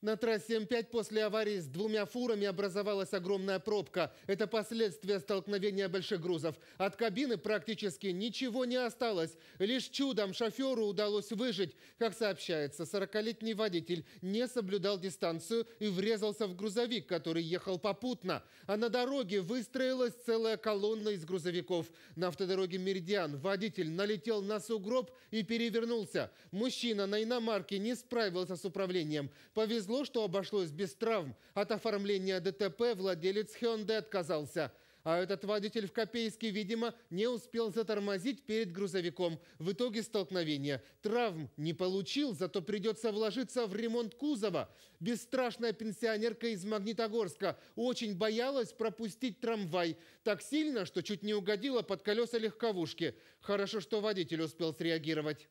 На трассе М5 после аварии с двумя фурами образовалась огромная пробка. Это последствия столкновения больших грузов. От кабины практически ничего не осталось. Лишь чудом шоферу удалось выжить. Как сообщается, 40-летний водитель не соблюдал дистанцию и врезался в грузовик, который ехал попутно. А на дороге выстроилась целая колонна из грузовиков. На автодороге «Меридиан» водитель налетел на сугроб и перевернулся. Мужчина на иномарке не справился с управлением. Повезло повезло, что обошлось без травм. От оформления ДТП владелец Hyundai отказался. А этот водитель в Копейске, видимо, не успел затормозить перед грузовиком. В итоге столкновения Травм не получил, зато придется вложиться в ремонт кузова. Бесстрашная пенсионерка из Магнитогорска очень боялась пропустить трамвай. Так сильно, что чуть не угодила под колеса легковушки. Хорошо, что водитель успел среагировать.